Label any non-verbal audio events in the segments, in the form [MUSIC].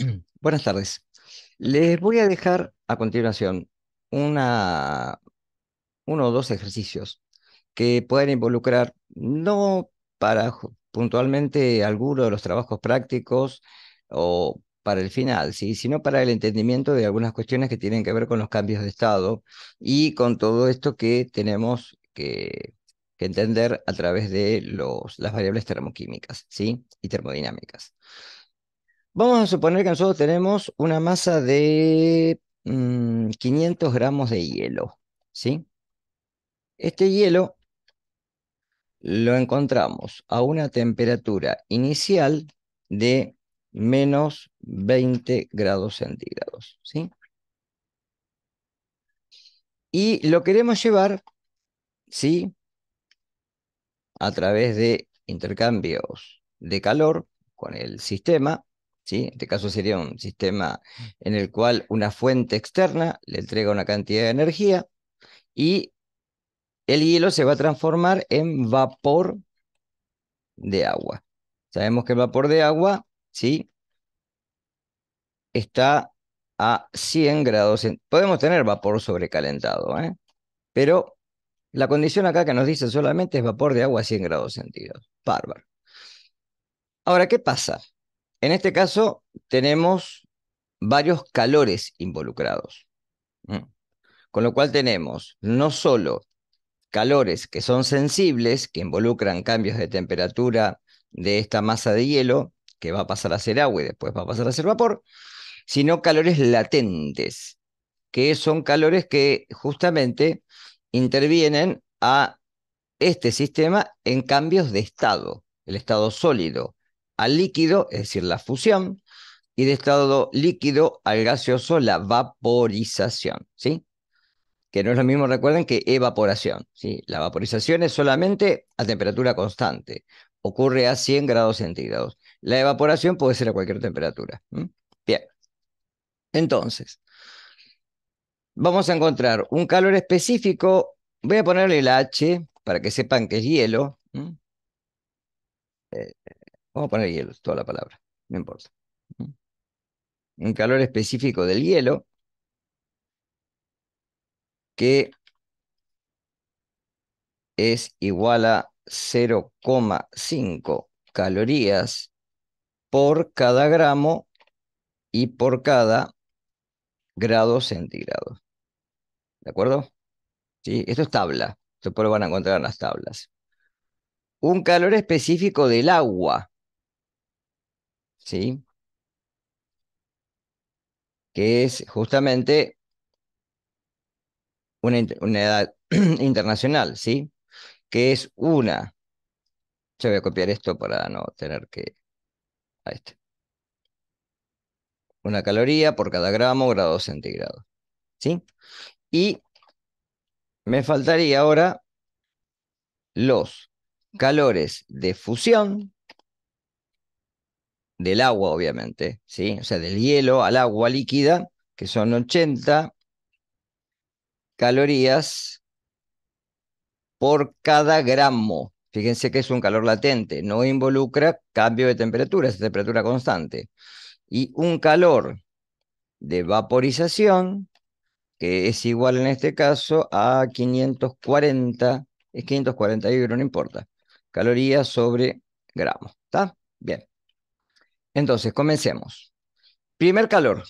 [CLEARS THROAT] Buenas tardes. Les voy a dejar a continuación uno o dos ejercicios que pueden involucrar, no para puntualmente alguno de los trabajos prácticos o para el final, sino para el entendimiento de algunas cuestiones que tienen que ver con los cambios de estado y con todo esto que tenemos que, entender a través de las variables termoquímicas ¿sí? y termodinámicas. Vamos a suponer que nosotros tenemos una masa de 500 mm, gramos de hielo, ¿sí? Este hielo lo encontramos a una temperatura inicial de menos 20 grados centígrados, ¿sí? Y lo queremos llevar, ¿sí? A través de intercambios de calor con el sistema en este caso sería un sistema mm. en el cual una fuente externa le entrega una cantidad de energía y el hielo se va a transformar en vapor de agua. Sabemos que el vapor de agua, ¿sí? Está a 100 grados. Podemos tener vapor sobrecalentado, ¿eh? Pero la condición acá que nos dice solamente es vapor de agua a 100 grados centígrados. Bárbaro. Ahora, ¿qué pasa? En este caso tenemos varios calores involucrados. Con lo cual tenemos no solo calores que son sensibles, que involucran cambios de temperatura de esta masa de hielo, que va a pasar a ser agua y después va a pasar a ser vapor, sino calores latentes, que son calores que justamente intervienen a este sistema en cambios de estado, el estado sólido, al líquido, es decir, la fusión, y de estado líquido al gaseoso, la vaporización, ¿sí? Que no es lo mismo, recuerden, que evaporación, ¿sí? La vaporización es solamente a temperatura constante, ocurre a 100 grados centígrados. La evaporación puede ser a cualquier temperatura. Bien. Entonces, vamos a encontrar un calor específico. Voy a ponerle el H para que sepan que es hielo. Vamos a poner hielo, toda la palabra, no importa. Mm. Un calor específico del hielo que es igual a 0,5 calorías por cada gramo y por cada grado centígrado. ¿De acuerdo? ¿Sí? Esto es tabla. Esto lo van a encontrar en las tablas. Un calor específico del agua ¿sí? Que es justamente una, edad [CLEARS THROAT] internacional, ¿sí? Que es una. Yo voy a copiar esto para no tener que. A Una caloría por cada gramo grado centígrado. ¿Sí? Y me faltaría ahora los calores de fusión del agua, obviamente, ¿sí? O sea, del hielo al agua líquida, que son 80 calorías por cada gramo. Fíjense que es un calor latente, no involucra cambio de temperatura, es temperatura constante. Y un calor de vaporización, que es igual en este caso a 540, es 540 no importa, calorías sobre gramos, ¿está? Bien. Entonces, comencemos. Primer calor.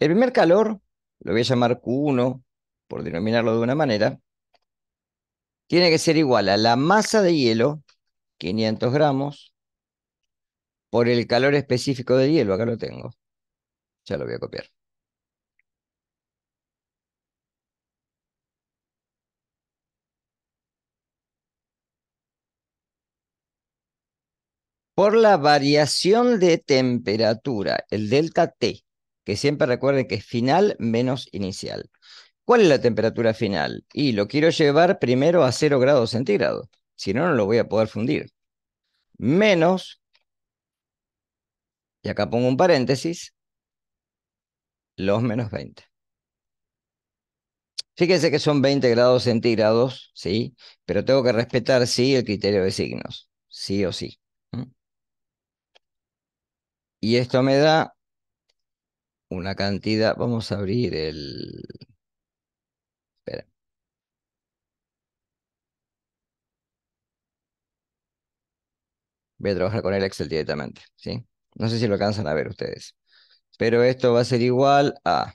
El primer calor, lo voy a llamar Q1, por denominarlo de una manera, tiene que ser igual a la masa de hielo, 500 gramos, por el calor específico de hielo, acá lo tengo. Ya lo voy a copiar. por la variación de temperatura, el delta T, que siempre recuerden que es final menos inicial. ¿Cuál es la temperatura final? Y lo quiero llevar primero a 0 grados centígrados, si no, no lo voy a poder fundir. Menos, y acá pongo un paréntesis, los menos 20. Fíjense que son 20 grados centígrados, ¿sí? Pero tengo que respetar, sí, el criterio de signos, sí o sí. Y esto me da una cantidad, vamos a abrir el... Espera. Voy a trabajar con el Excel directamente, ¿sí? No sé si lo alcanzan a ver ustedes. Pero esto va a ser igual a,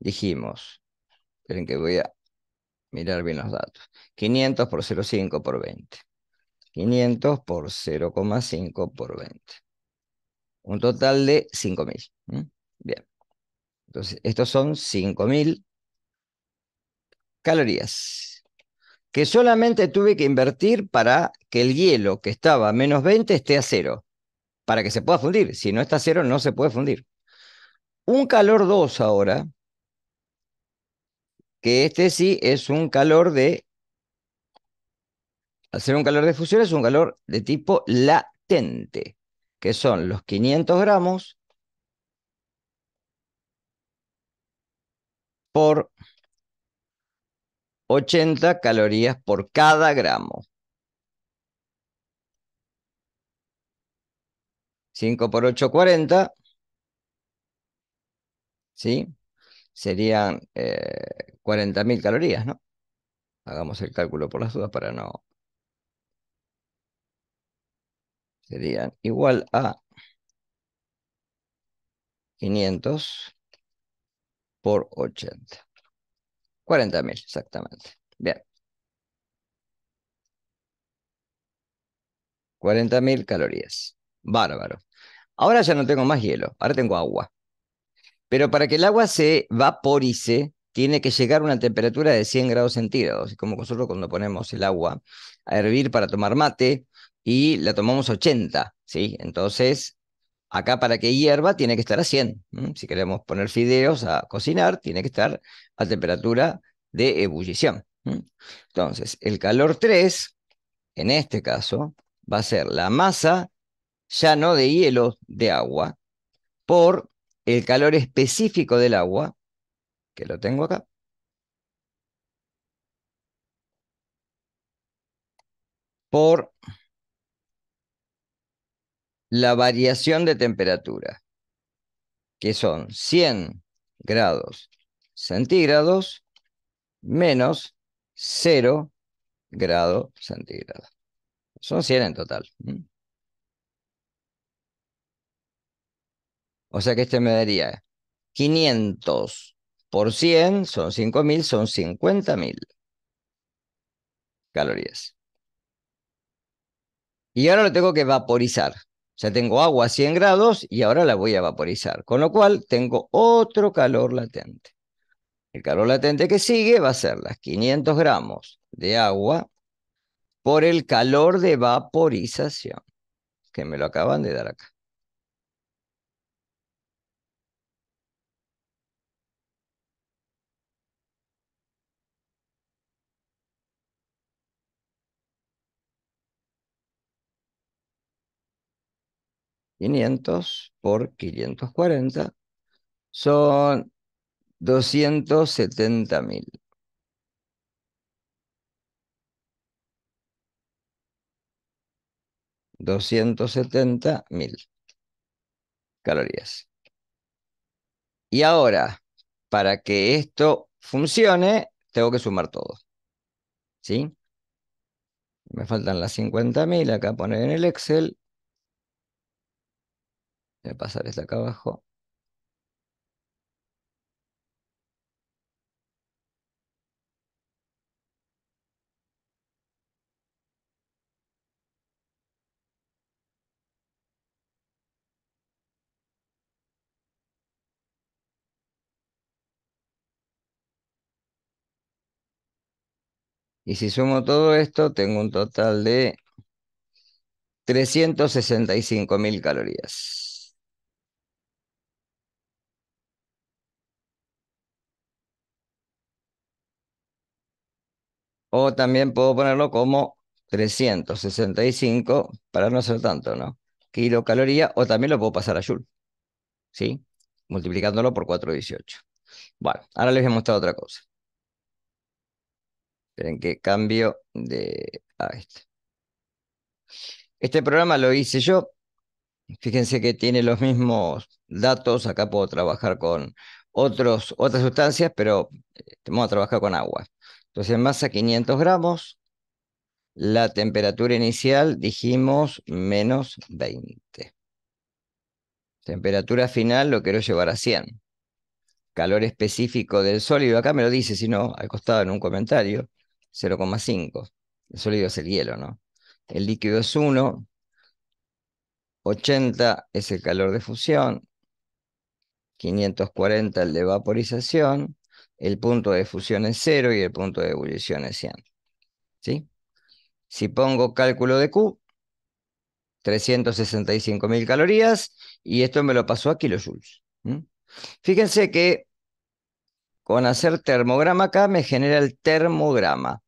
dijimos, esperen que voy a mirar bien los datos, 500 por 0,5 por 20. 500 por 0,5 por 20 un total de 5.000. Bien. Entonces, estos son 5.000 calorías que solamente tuve que invertir para que el hielo que estaba a menos 20 esté a cero, para que se pueda fundir. Si no está a cero, no se puede fundir. Un calor 2 ahora, que este sí es un calor de... Al ser un calor de fusión es un calor de tipo latente que son los 500 gramos por 80 calorías por cada gramo. 5 por 8, 40. ¿Sí? Serían eh, 40.000 calorías, ¿no? Hagamos el cálculo por las dudas para no serían igual a 500 por 80. 40.000, mil, exactamente. Bien. 40.000 calorías. Bárbaro. Ahora ya no tengo más hielo, ahora tengo agua. Pero para que el agua se vaporice, tiene que llegar a una temperatura de 100 grados centígrados. Como nosotros cuando ponemos el agua a hervir para tomar mate, y la tomamos 80, ¿sí? Entonces, acá para que hierva tiene que estar a 100. Si queremos poner fideos a cocinar, tiene que estar a temperatura de ebullición. Entonces, el calor 3, en este caso, va a ser la masa ya no de hielo, de agua, por el calor específico del agua, que lo tengo acá. por la variación de temperatura, que son 100 grados centígrados menos 0 grado centígrado. Son 100 en total. O sea que este me daría 500 por 100, son 5.000, son 50.000 calorías. Y ahora lo tengo que vaporizar. O sea, tengo agua a 100 grados y ahora la voy a vaporizar, con lo cual tengo otro calor latente. El calor latente que sigue va a ser las 500 gramos de agua por el calor de vaporización, que me lo acaban de dar acá. 500 por 540 son 270 mil. mil calorías. Y ahora, para que esto funcione, tengo que sumar todo. ¿Sí? Me faltan las 50.000, acá poner en el Excel. Voy a pasar acá abajo. Y si sumo todo esto, tengo un total de mil calorías. O también puedo ponerlo como 365 para no ser tanto, ¿no? Kilocaloría, o también lo puedo pasar a Joule, ¿sí? Multiplicándolo por 418. Bueno, ahora les voy a mostrar otra cosa. Esperen que cambio de a ah, este. Este programa lo hice yo. Fíjense que tiene los mismos datos. Acá puedo trabajar con otros, otras sustancias, pero eh, vamos a trabajar con agua. Entonces masa 500 gramos, la temperatura inicial dijimos menos 20. Temperatura final lo quiero llevar a 100. Calor específico del sólido, acá me lo dice, si no, al costado en un comentario, 0,5. El sólido es el hielo, ¿no? El líquido es 1, 80 es el calor de fusión, 540 el de vaporización, el punto de fusión es cero y el punto de ebullición es 100. ¿Sí? Si pongo cálculo de Q, 365.000 calorías, y esto me lo pasó a kilojoules. Fíjense que con hacer termograma acá me genera el termograma.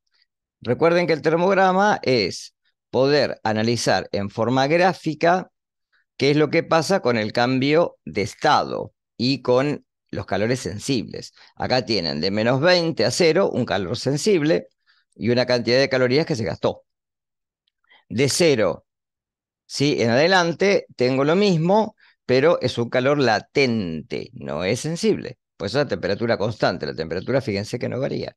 Recuerden que el termograma es poder analizar en forma gráfica qué es lo que pasa con el cambio de estado y con los calores sensibles. Acá tienen de menos 20 a 0 un calor sensible y una cantidad de calorías que se gastó. De 0 ¿sí? en adelante tengo lo mismo, pero es un calor latente, no es sensible. Pues es la temperatura constante, la temperatura fíjense que no varía.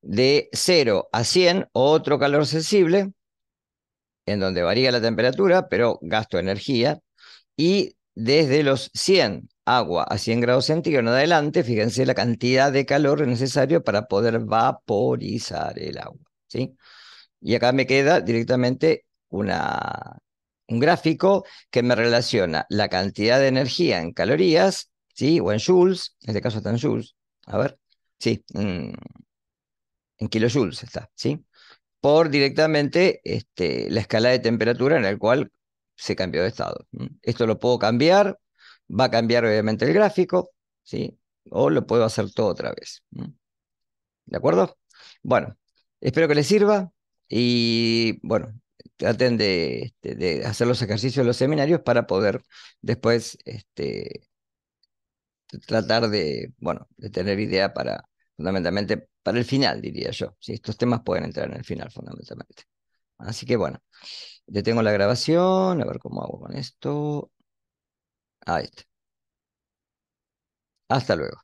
De 0 a 100, otro calor sensible, en donde varía la temperatura, pero gasto energía. Y desde los 100 agua a 100 grados centígrados adelante, fíjense la cantidad de calor necesario para poder vaporizar el agua, ¿sí? Y acá me queda directamente una, un gráfico que me relaciona la cantidad de energía en calorías, ¿sí? O en joules, en este caso está en joules, a ver, sí, en, kilojoules está, ¿sí? Por directamente este, la escala de temperatura en la cual se cambió de estado. Esto lo puedo cambiar va a cambiar obviamente el gráfico, ¿sí? O lo puedo hacer todo otra vez. ¿De acuerdo? Bueno, espero que les sirva y bueno, traten de, este, hacer los ejercicios de los seminarios para poder después este, tratar de, bueno, de tener idea para, fundamentalmente, para el final, diría yo. Si Estos temas pueden entrar en el final, fundamentalmente. Así que bueno, detengo la grabación, a ver cómo hago con esto. Ahí está. Hasta luego.